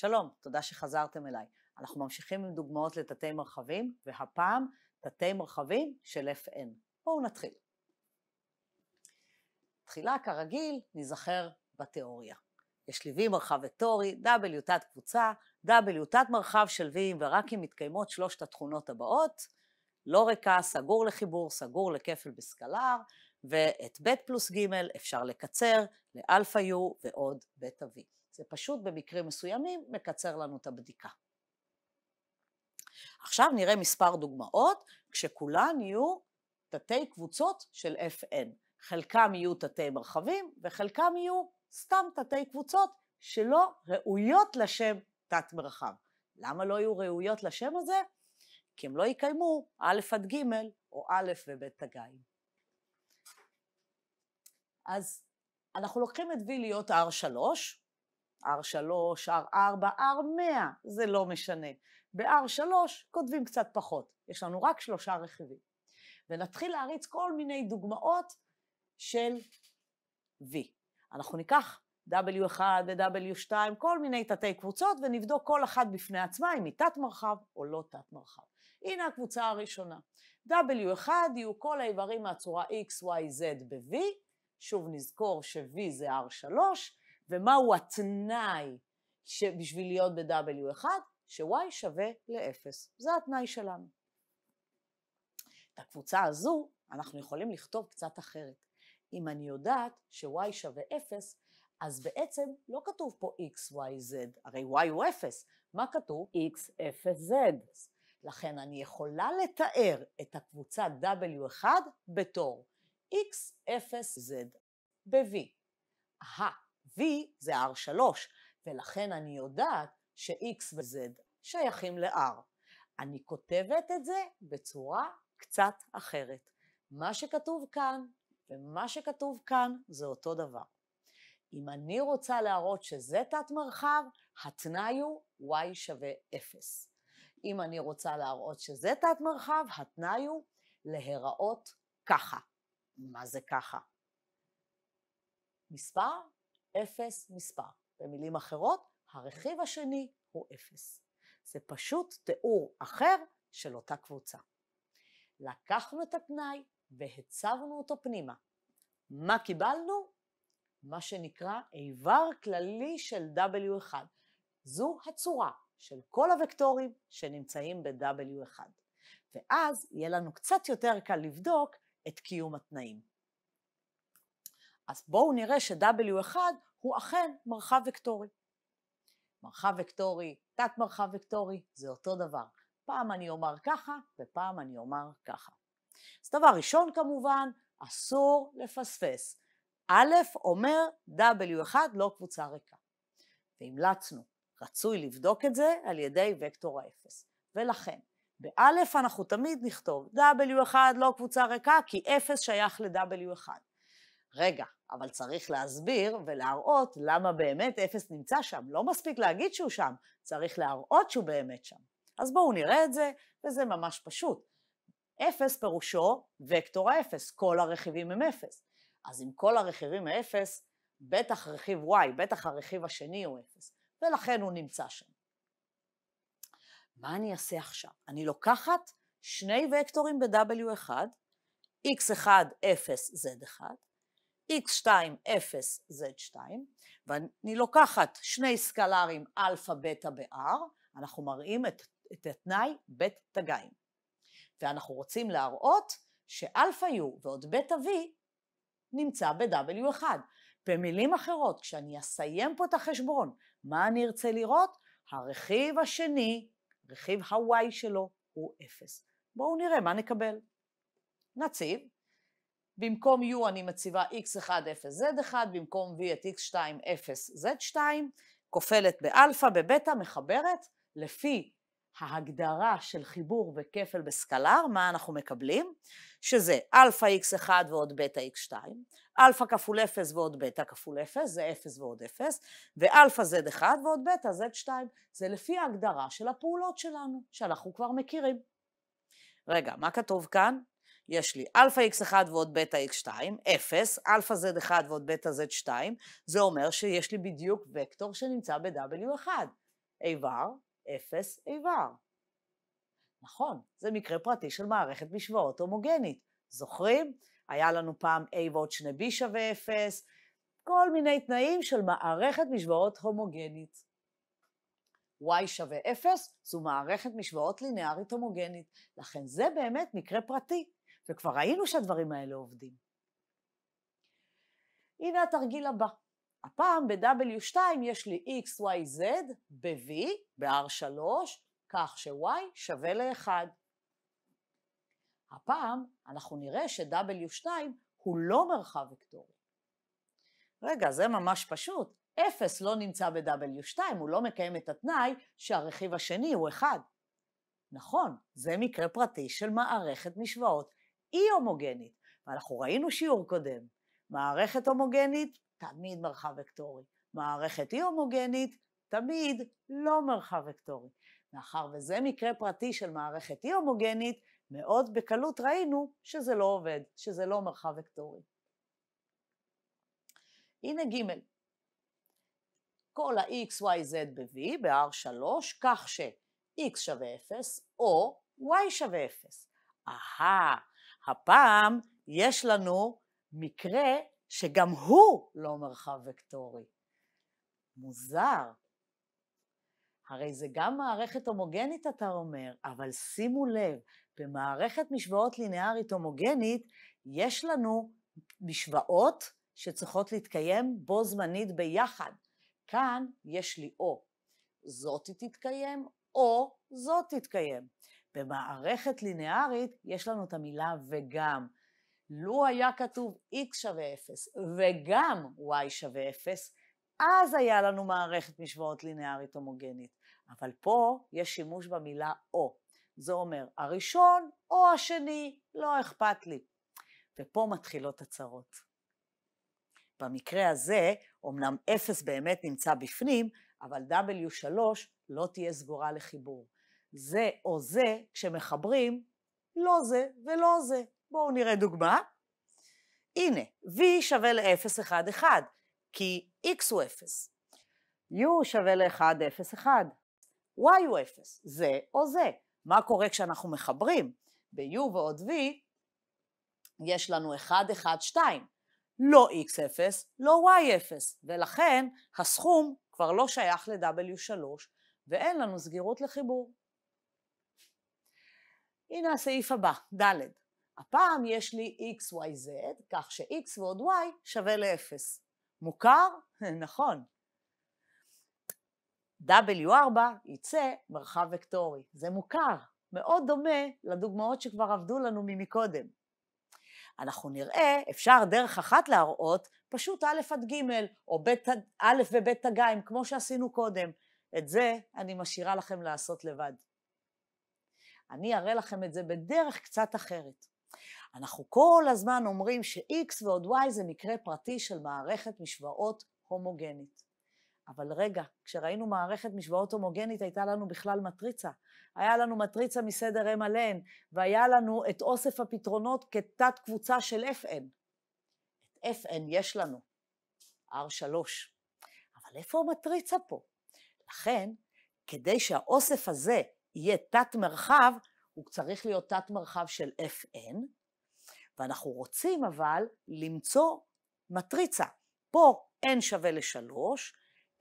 שלום, תודה שחזרתם אליי. אנחנו ממשיכים עם דוגמאות לתתי מרחבים, והפעם תתי מרחבים של Fn. בואו נתחיל. תחילה, כרגיל, ניזכר בתיאוריה. יש לי V מרחב וקטורי, W תת קבוצה, W תת מרחב של V, ורק אם מתקיימות שלושת התכונות הבאות, לא ריקה, סגור לחיבור, סגור לכפל בסקלר, ואת ב' פלוס ג' אפשר לקצר לאלפא U ועוד בטא V. זה פשוט במקרים מסוימים מקצר לנו את הבדיקה. עכשיו נראה מספר דוגמאות, כשכולן יהיו תתי קבוצות של Fn. חלקם יהיו תתי מרחבים וחלקם יהיו סתם תתי קבוצות שלא ראויות לשם תת מרחב. למה לא יהיו ראויות לשם הזה? כי הם לא יקיימו א' עד ג' או א' וב' תגיים. אז אנחנו לוקחים את V להיות R3, R3, R4, R100, זה לא משנה. ב-R3 כותבים קצת פחות, יש לנו רק שלושה רכיבים. ונתחיל להריץ כל מיני דוגמאות של V. אנחנו ניקח W1 ו-W2, כל מיני תתי קבוצות, ונבדוק כל אחת בפני עצמה אם היא תת מרחב או לא תת מרחב. הנה הקבוצה הראשונה. W1 יהיו כל האיברים מהצורה x, y, z ב-V, שוב נזכור ש-V זה R3, ומהו התנאי בשביל להיות ב-W1, ש-Y שווה ל-0. זה התנאי שלנו. את הקבוצה הזו אנחנו יכולים לכתוב קצת אחרת. אם אני יודעת ש-Y שווה 0, אז בעצם לא כתוב פה x, y, z, הרי y הוא 0, מה כתוב? x, 0, z. לכן אני יכולה לתאר את הקבוצה W1 בתור x0z ב-v. אהה, v זה r3, ולכן אני יודעת ש-x ו-z שייכים ל-r. אני כותבת את זה בצורה קצת אחרת. מה שכתוב כאן ומה שכתוב כאן זה אותו דבר. אם אני רוצה להראות שזה תת מרחב, התנאי הוא y שווה 0. אם אני רוצה להראות שזה תת מרחב, התנאי הוא להיראות ככה. מה זה ככה? מספר, אפס מספר. במילים אחרות, הרכיב השני הוא אפס. זה פשוט תיאור אחר של אותה קבוצה. לקחנו את התנאי והצבנו אותו פנימה. מה קיבלנו? מה שנקרא איבר כללי של W1. זו הצורה של כל הוקטורים שנמצאים ב-W1. ואז יהיה לנו קצת יותר קל לבדוק את קיום התנאים. אז בואו נראה ש-W1 הוא אכן מרחב וקטורי. מרחב וקטורי, תת מרחב וקטורי, זה אותו דבר. פעם אני אומר ככה ופעם אני אומר ככה. אז דבר ראשון כמובן, אסור לפספס. א' אומר W1 לא קבוצה ריקה. והמלצנו, רצוי לבדוק את זה על ידי וקטור האפס. ולכן, באלף אנחנו תמיד נכתוב W1 לא קבוצה ריקה כי אפס שייך ל-W1. רגע, אבל צריך להסביר ולהראות למה באמת אפס נמצא שם. לא מספיק להגיד שהוא שם, צריך להראות שהוא באמת שם. אז בואו נראה את זה, וזה ממש פשוט. אפס פירושו וקטור האפס, כל הרכיבים הם אפס. אז אם כל הרכיבים הם אפס, בטח רכיב y, בטח הרכיב השני הוא אפס, ולכן הוא נמצא שם. מה אני אעשה עכשיו? אני לוקחת שני וקטורים ב-W1, x1, 0, z1, x2, 0, z2, ואני לוקחת שני סקלרים אלפא, בטא ב-R, אנחנו מראים את, את התנאי בית תגיים. ואנחנו רוצים להראות שאלפא u ועוד בטא v נמצא ב-W1. במילים אחרות, כשאני אסיים פה את החשבון, מה אני ארצה לראות? הרכיב השני רכיב ה-Y שלו הוא 0. בואו נראה מה נקבל. נציב, במקום U אני מציבה x1, 0, z1, במקום v את x2, 0, z2, כופלת באלפא, בבטא, מחברת, לפי ההגדרה של חיבור וכפל בסקלר, מה אנחנו מקבלים? שזה אלפא x1 ועוד בטא x2, אלפא כפול 0 ועוד בטא כפול 0, זה 0 ועוד 0, ואלפא z1 ועוד בטא z2, זה לפי ההגדרה של הפעולות שלנו, שאנחנו כבר מכירים. רגע, מה כתוב כאן? יש לי אלפא x1 ועוד בטא x2, 0, אלפא z1 ועוד בטא z2, זה אומר שיש לי בדיוק וקטור שנמצא ב-w1. איבר אפס איבר. נכון, זה מקרה פרטי של מערכת משוואות הומוגנית. זוכרים? היה לנו פעם A ועוד שני B שווה אפס, כל מיני תנאים של מערכת משוואות הומוגנית. y שווה 0 זו מערכת משוואות לינארית הומוגנית, לכן זה באמת מקרה פרטי, וכבר ראינו שהדברים האלה עובדים. הנה התרגיל הבא. הפעם ב-W2 יש לי x, y, z ב-V, ב-R3, כך ש-Y שווה ל-1. הפעם אנחנו נראה ש-W2 הוא לא מרחב וקטורי. רגע, זה ממש פשוט. 0 לא נמצא ב-W2, הוא לא מקיים את התנאי שהרכיב השני הוא 1. נכון, זה מקרה פרטי של מערכת משוואות אי-הומוגנית, ואנחנו ראינו שיעור קודם. מערכת הומוגנית תמיד מרחב וקטורי. מערכת אי הומוגנית, תמיד לא מרחב וקטורי. מאחר וזה מקרה פרטי של מערכת אי הומוגנית, מאוד בקלות ראינו שזה לא עובד, שזה לא מרחב וקטורי. הנה ג' כל ה x y, z ב ב-V ב-R3 כך ש-X שווה 0 או Y שווה 0. אהה, הפעם יש לנו מקרה שגם הוא לא מרחב וקטורי. מוזר. הרי זה גם מערכת הומוגנית אתה אומר, אבל שימו לב, במערכת משוואות לינארית הומוגנית יש לנו משוואות שצריכות להתקיים בו זמנית ביחד. כאן יש לי או זאתי תתקיים או זאת תתקיים. במערכת לינארית יש לנו את המילה וגם. לו היה כתוב x שווה 0 וגם y שווה 0, אז היה לנו מערכת משוואות לינארית הומוגנית. אבל פה יש שימוש במילה או. זה אומר הראשון או השני, לא אכפת לי. ופה מתחילות הצרות. במקרה הזה, אמנם 0 באמת נמצא בפנים, אבל W3 לא תהיה סגורה לחיבור. זה או זה, כשמחברים, לא זה ולא זה. בואו נראה דוגמה. הנה, v שווה ל-0, 1, 1, כי x הוא 0. u שווה ל-1, 0, 1. y הוא 0, זה או זה. מה קורה כשאנחנו מחברים? ב-u ועוד v יש לנו 1, 1, 2. לא x0, לא y0, ולכן הסכום כבר לא שייך ל-w3 ואין לנו סגירות לחיבור. הנה הסעיף הבא, ד' הפעם יש לי xyz, כך ש-x ועוד y שווה ל-0. מוכר? נכון. W4 יצא מרחב וקטורי. זה מוכר, מאוד דומה לדוגמאות שכבר עבדו לנו ממקודם. אנחנו נראה, אפשר דרך אחת להראות פשוט א' עד ג', או א' וב' תגיים, כמו שעשינו קודם. את זה אני משאירה לכם לעשות לבד. אני אראה לכם את זה בדרך קצת אחרת. אנחנו כל הזמן אומרים ש-X ועוד Y זה מקרה פרטי של מערכת משוואות הומוגנית. אבל רגע, כשראינו מערכת משוואות הומוגנית הייתה לנו בכלל מטריצה. היה לנו מטריצה מסדר M על N, והיה לנו את אוסף הפתרונות כתת קבוצה של FN. את FN יש לנו, R3. אבל איפה המטריצה פה? לכן, כדי שהאוסף הזה יהיה תת מרחב, הוא צריך להיות תת מרחב של FN, ואנחנו רוצים אבל למצוא מטריצה. פה n שווה ל-3,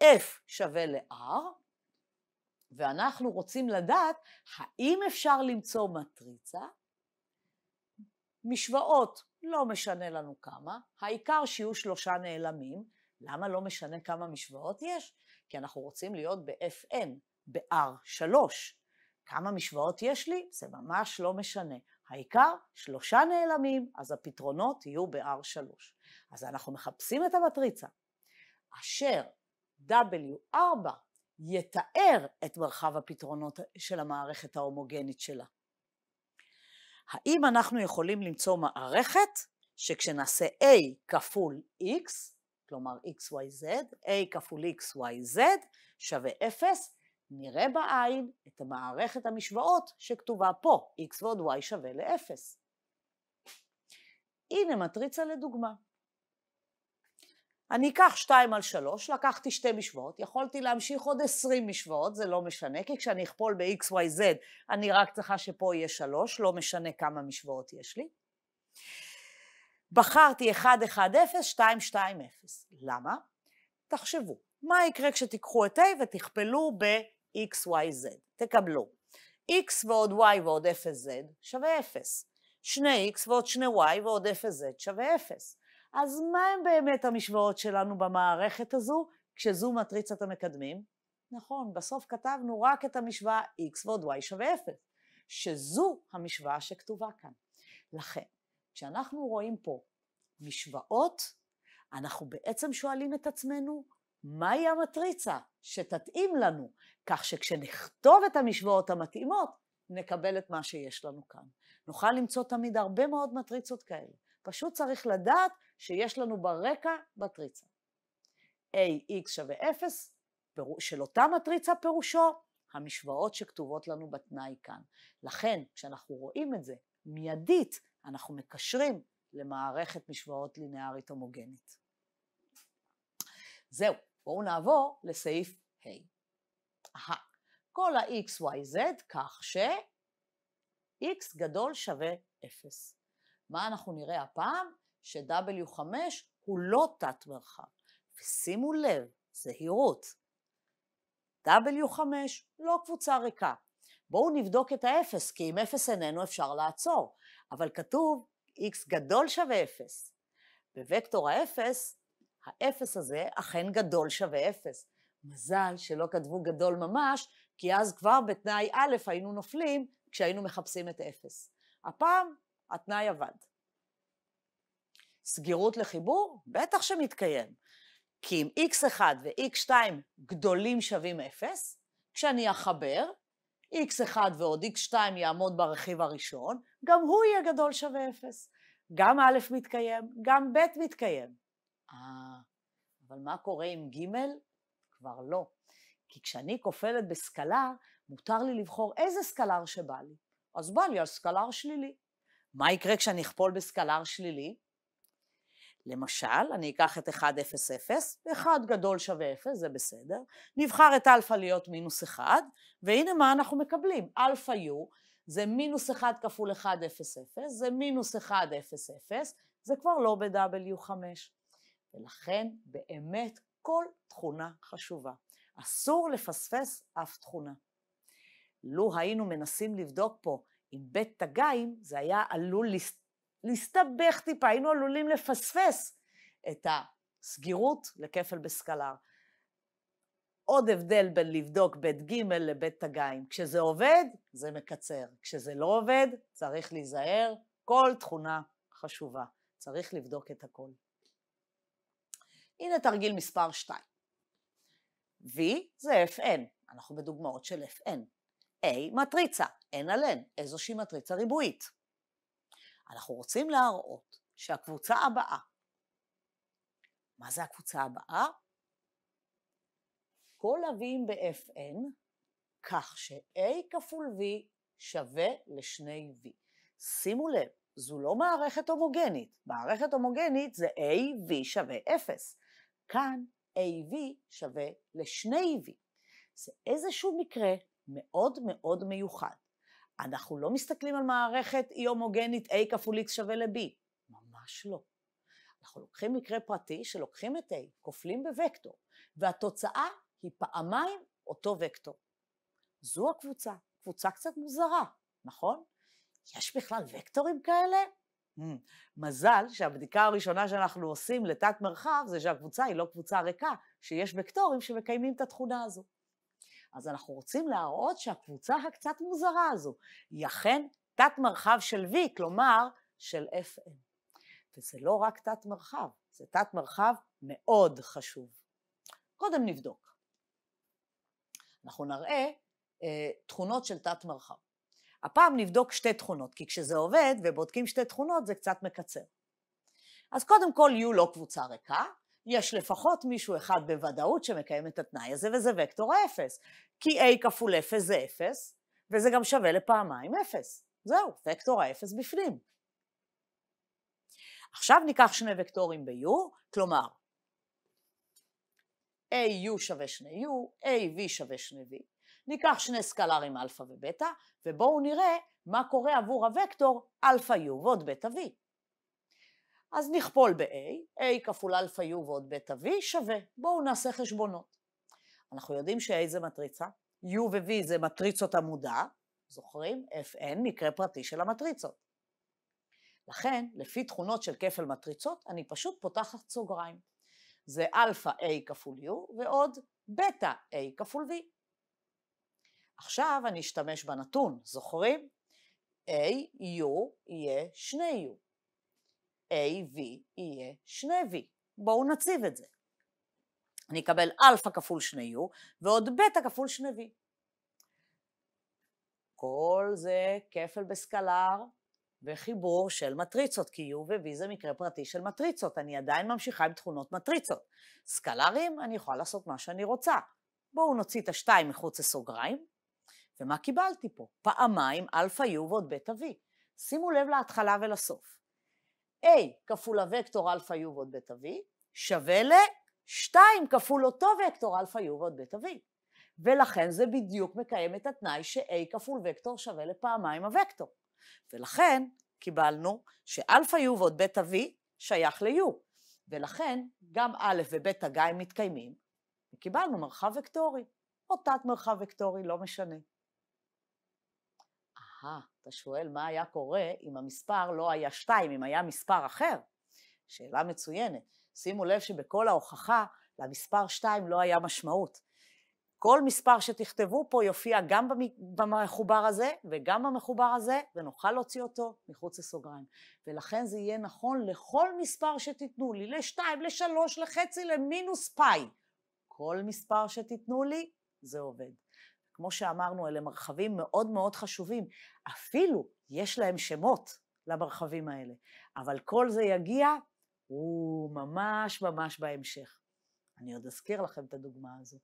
f שווה ל-r, ואנחנו רוצים לדעת האם אפשר למצוא מטריצה, משוואות, לא משנה לנו כמה, העיקר שיהיו שלושה נעלמים, למה לא משנה כמה משוואות יש? כי אנחנו רוצים להיות ב-FN, ב-R3. כמה משוואות יש לי? זה ממש לא משנה. העיקר שלושה נעלמים, אז הפתרונות יהיו ב-R3. אז אנחנו מחפשים את המטריצה, אשר W4 יתאר את מרחב הפתרונות של המערכת ההומוגנית שלה. האם אנחנו יכולים למצוא מערכת שכשנעשה A כפול X, כלומר XYZ, A כפול XYZ שווה 0, נראה בעין את המערכת המשוואות שכתובה פה, x ועוד y שווה ל-0. הנה מטריצה לדוגמה. אני אקח 2 על 3, לקחתי שתי משוואות, יכולתי להמשיך עוד 20 משוואות, זה לא משנה, כי כשאני אכפול ב x y, z, אני רק צריכה שפה יהיה 3, לא משנה כמה משוואות יש לי. בחרתי 1, 1, 0, 2, 2, 0. למה? תחשבו, מה יקרה כשתיקחו את A ותכפלו ב... x, y, z. תקבלו. X ועוד Y ועוד 0Z שווה 0. 2X ועוד 2Y ועוד 0Z שווה 0. אז מה הם באמת המשוואות שלנו במערכת הזו, כשזו מטריצת המקדמים? נכון, בסוף כתבנו רק את המשוואה x ועוד y שווה 0, שזו המשוואה שכתובה כאן. לכן, כשאנחנו רואים פה משוואות, אנחנו בעצם שואלים את עצמנו, מהי המטריצה? שתתאים לנו, כך שכשנכתוב את המשוואות המתאימות, נקבל את מה שיש לנו כאן. נוכל למצוא תמיד הרבה מאוד מטריצות כאלה. פשוט צריך לדעת שיש לנו ברקע מטריצה. AX שווה 0, של אותה מטריצה פירושו המשוואות שכתובות לנו בתנאי כאן. לכן, כשאנחנו רואים את זה מיידית, אנחנו מקשרים למערכת משוואות לינארית הומוגנית. זהו, בואו נעבור לסעיף ה. אהה, כל ה x y, z כך ש-X גדול שווה 0. מה אנחנו נראה הפעם? ש-W5 הוא לא תת מרחב. ושימו לב, זהירות. W5 לא קבוצה ריקה. בואו נבדוק את האפס, כי אם אפס איננו אפשר לעצור. אבל כתוב x גדול שווה 0. בווקטור האפס האפס הזה אכן גדול שווה אפס. מזל שלא כתבו גדול ממש, כי אז כבר בתנאי א' היינו נופלים כשהיינו מחפשים את אפס. הפעם התנאי עבד. סגירות לחיבור? בטח שמתקיים. כי אם x1 ו-x2 גדולים שווים אפס, כשאני אחבר, x1 ועוד x2 יעמוד ברכיב הראשון, גם הוא יהיה גדול שווה אפס. גם א' מתקיים, גם ב' מתקיים. אה, אבל מה קורה עם ג'? כבר לא. כי כשאני כופלת בסקלר, מותר לי לבחור איזה סקלר שבא לי. אז בא לי על סקלר שלילי. מה יקרה כשאני אכפול בסקלר שלילי? למשל, אני אקח את 1, 0, 0, 1 גדול שווה 0, זה בסדר. נבחר את אלפא להיות מינוס 1, והנה מה אנחנו מקבלים. אלפא u זה מינוס 1 כפול 1, 0, 0, זה מינוס 1, 0, 0, זה כבר לא ב-W5. ולכן באמת כל תכונה חשובה. אסור לפספס אף תכונה. לו היינו מנסים לבדוק פה אם בית תגיים, זה היה עלול להס... להסתבך טיפה, היינו עלולים לפספס את הסגירות לכפל בסקלר. עוד הבדל בין לבדוק בית ג' לבית תגיים. כשזה עובד, זה מקצר. כשזה לא עובד, צריך להיזהר. כל תכונה חשובה. צריך לבדוק את הכל. הנה תרגיל מספר 2. V זה Fn, אנחנו בדוגמאות של Fn. A מטריצה, n על n, איזושהי מטריצה ריבועית. אנחנו רוצים להראות שהקבוצה הבאה, מה זה הקבוצה הבאה? כל ה-V'ים ב-Fn, כך ש-A כפול V שווה לשני V. שימו לב, זו לא מערכת הומוגנית. מערכת הומוגנית זה A, V שווה 0. כאן AV שווה לשני v זה איזשהו מקרה מאוד מאוד מיוחד. אנחנו לא מסתכלים על מערכת אי e הומוגנית A כפול X שווה ל-B, ממש לא. אנחנו לוקחים מקרה פרטי שלוקחים את A, כופלים בוקטור, והתוצאה היא פעמיים אותו וקטור. זו הקבוצה, קבוצה קצת מוזרה, נכון? יש בכלל וקטורים כאלה? Mm. מזל שהבדיקה הראשונה שאנחנו עושים לתת מרחב זה שהקבוצה היא לא קבוצה ריקה, שיש וקטורים שמקיימים את התכונה הזו. אז אנחנו רוצים להראות שהקבוצה הקצת מוזרה הזו היא אכן תת מרחב של V, כלומר של Fn. וזה לא רק תת מרחב, זה תת מרחב מאוד חשוב. קודם נבדוק. אנחנו נראה אה, תכונות של תת מרחב. הפעם נבדוק שתי תכונות, כי כשזה עובד ובודקים שתי תכונות זה קצת מקצר. אז קודם כל יהיו לא קבוצה ריקה, יש לפחות מישהו אחד בוודאות שמקיים את התנאי הזה, וזה וקטור האפס. כי A כפול 0 זה 0, וזה גם שווה לפעמיים 0. זהו, וקטור האפס בפנים. עכשיו ניקח שני וקטורים ב-U, כלומר, AU שווה שני u AV שווה שני v ניקח שני סקלרים אלפא ובטא, ובואו נראה מה קורה עבור הוקטור אלפא u ועוד בטא v. אז נכפול ב-a, a כפול אלפא u ועוד בטא v שווה, בואו נעשה חשבונות. אנחנו יודעים ש-a זה מטריצה, u ו-v זה מטריצות עמודה, זוכרים? fn מקרה פרטי של המטריצות. לכן, לפי תכונות של כפל מטריצות, אני פשוט פותחת סוגריים. זה אלפא a כפול u ועוד בטא a כפול v. עכשיו אני אשתמש בנתון, זוכרים? AU יהיה שני u AV יהיה שני v בואו נציב את זה. אני אקבל אלפא כפול שני u ועוד בטא כפול שני v כל זה כפל בסקלר וחיבור של מטריצות, כי U ו-V זה מקרה פרטי של מטריצות, אני עדיין ממשיכה עם תכונות מטריצות. סקלרים, אני יכולה לעשות מה שאני רוצה. בואו נוציא את השתיים מחוץ לסוגריים, ומה קיבלתי פה? פעמיים אלפא U ועוד בטא V. שימו לב להתחלה ולסוף. A כפול הוקטור אלפא U ועוד בטא V שווה ל-2 כפול אותו וקטור אלפא U ועוד בטא V. ולכן זה בדיוק מקיים את התנאי ש-A כפול וקטור שווה לפעמיים הוקטור. ולכן קיבלנו שאלפא U ועוד בטא V שייך ל-U. ולכן גם א' וב' גיא מתקיימים, וקיבלנו מרחב וקטורי, או תת מרחב וקטורי, לא משנה. אהה, אתה שואל מה היה קורה אם המספר לא היה שתיים, אם היה מספר אחר? שאלה מצוינת. שימו לב שבכל ההוכחה למספר שתיים לא היה משמעות. כל מספר שתכתבו פה יופיע גם במחובר הזה וגם במחובר הזה, ונוכל להוציא אותו מחוץ לסוגריים. ולכן זה יהיה נכון לכל מספר שתיתנו לי, לשתיים, לשלוש, לחצי, למינוס פאי. כל מספר שתיתנו לי, זה עובד. כמו שאמרנו, אלה מרחבים מאוד מאוד חשובים. אפילו יש להם שמות למרחבים האלה, אבל כל זה יגיע, הוא ממש ממש בהמשך. אני עוד אזכיר לכם את הדוגמה הזו.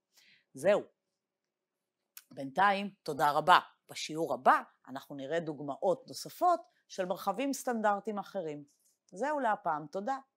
זהו. בינתיים, תודה רבה. בשיעור הבא אנחנו נראה דוגמאות נוספות של מרחבים סטנדרטיים אחרים. זהו להפעם, תודה.